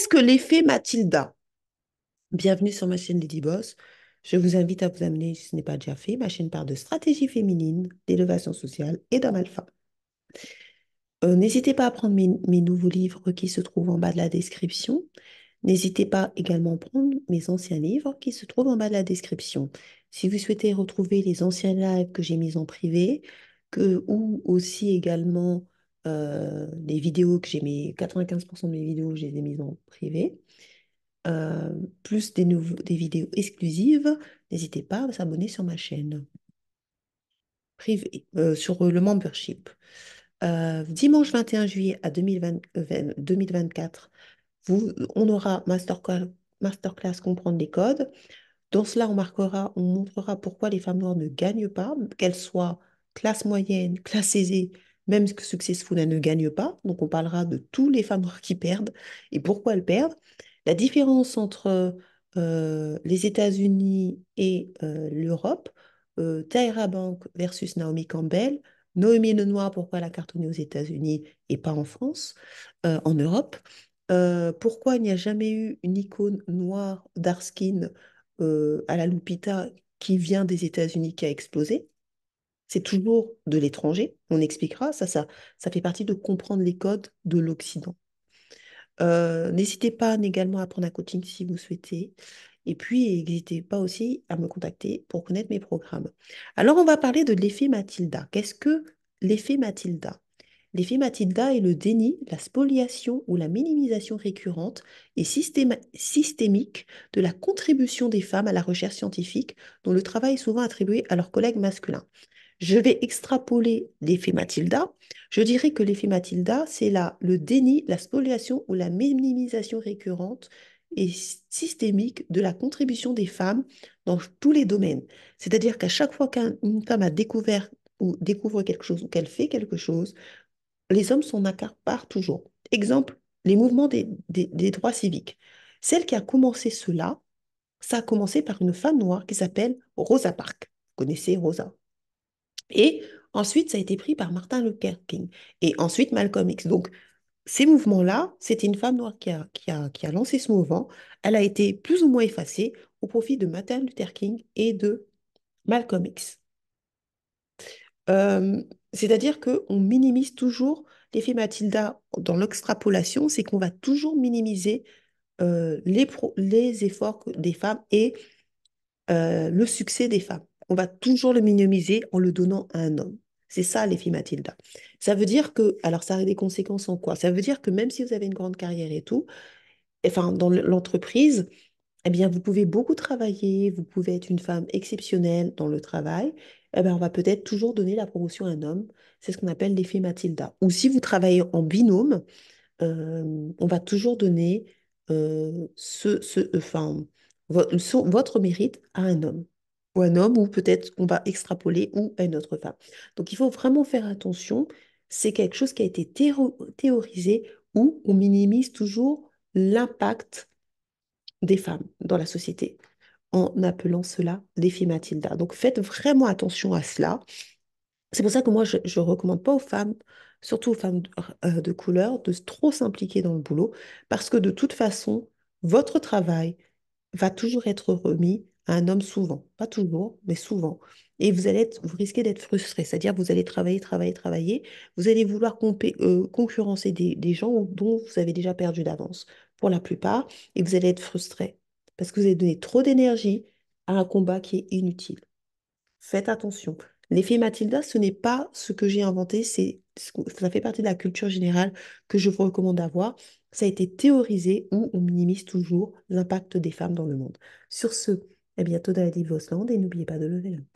Qu'est-ce que l'effet Mathilda Bienvenue sur ma chaîne Lady Boss. Je vous invite à vous amener, si ce n'est pas déjà fait, ma chaîne parle de stratégie féminine, d'élevation sociale et d'homme alpha. Euh, n'hésitez pas à prendre mes, mes, nouveaux livres qui se trouvent en bas de la description. N'hésitez pas également à prendre mes anciens livres qui se trouvent en bas de la description. Si vous souhaitez retrouver les anciens lives que j'ai mis en privé, que, ou aussi également les euh, vidéos que j'ai mis, 95% de mes vidéos, j'ai les mises en privé. Euh, plus des, nouveaux, des vidéos exclusives, n'hésitez pas à vous abonner sur ma chaîne. Privé, euh, sur le membership. dimanche 21 juillet à 2024, vous, on aura masterclass, masterclass comprendre les codes. Dans cela, on marquera, on montrera pourquoi les femmes noires ne gagnent pas, qu'elles soient classe moyenne, classe aisée, même que Successful ne gagne pas. Donc on parlera de tous les femmes qui perdent et pourquoi elles perdent. La différence entre euh, euh, les États-Unis et euh, l'Europe, euh, Bank versus Naomi Campbell, Noémie Lenoir, pourquoi la a cartonné aux États-Unis et pas en France, en Europe, pourquoi il n'y a jamais eu une icône noire d'Arskin à la Lupita qui vient des États-Unis qui a explosé, c'est toujours de l'étranger, on expliquera, ça, ça, fait partie de comprendre les codes de l'Occident. Euh, n'hésitez pas également à prendre un coaching si vous souhaitez. Et puis, n'hésitez pas aussi à me contacter pour connaître mes programmes. Alors, on va parler de l'effet Mathilda. Qu'est-ce que l'effet Mathilda L'effet Mathilda est le déni, la spoliation ou la minimisation récurrente et systémique de la contribution des femmes à la recherche scientifique, dont le travail est souvent attribué à leurs collègues masculins je vais extrapoler l'effet Mathilda. Je dirais que l'effet Mathilda, c'est là le déni, la spoliation ou la minimisation récurrente et systémique de la contribution des femmes dans tous les domaines. C'est-à-dire qu'à chaque fois qu'une femme a découvert ou découvre quelque chose ou qu'elle fait quelque chose, les hommes s'en accaparent toujours. Exemple, les mouvements des, droits civiques. Celle qui a commencé cela, ça a commencé par une femme noire qui s'appelle Rosa Parks. Vous connaissez Rosa et ensuite, ça a été pris par Martin Luther King. Et ensuite, Malcolm X. Donc, ces mouvements-là, c'était une femme noire qui a, lancé ce mouvement. Elle a été plus ou moins effacée au profit de Martin Luther King et de Malcolm X. Euh, c'est-à-dire qu'on minimise toujours l'effet Mathilda dans l'extrapolation, c'est qu'on va toujours minimiser euh, les, efforts des femmes et euh, le succès des femmes on va toujours le minimiser en le donnant à un homme. C'est ça, les filles Mathilda. Ça veut dire que, alors ça a des conséquences en quoi Ça veut dire que même si vous avez une grande carrière et tout, enfin, dans l'entreprise, eh bien, vous pouvez beaucoup travailler, vous pouvez être une femme exceptionnelle dans le travail, eh on va peut-être toujours donner la promotion à un homme. C'est ce qu'on appelle l'effet Mathilda. Ou si vous travaillez en binôme, euh, on va toujours donner euh, ce, enfin, votre mérite à un homme ou un homme, ou peut-être on va extrapoler, ou à une autre femme. Donc il faut vraiment faire attention, c'est quelque chose qui a été théorisé, où on minimise toujours l'impact des femmes dans la société, en appelant cela les filles Mathilda. Donc faites vraiment attention à cela. C'est pour ça que moi, je ne recommande pas aux femmes, surtout aux femmes de, euh, de couleur, de trop s'impliquer dans le boulot, parce que de toute façon, votre travail va toujours être remis un homme souvent, pas toujours, mais souvent. Et vous allez être, vous risquez d'être frustré, c'est-à-dire vous allez travailler, travailler, travailler, vous allez vouloir euh, concurrencer des, gens dont vous avez déjà perdu d'avance pour la plupart, et vous allez être frustré parce que vous allez donner trop d'énergie à un combat qui est inutile. Faites attention. L'effet Mathilda, ce n'est pas ce que j'ai inventé, c'est ça fait partie de la culture générale que je vous recommande d'avoir. Ça a été théorisé où on minimise toujours l'impact des femmes dans le monde. Sur ce, à bientôt dans la Dive et n'oubliez pas de lever l'homme.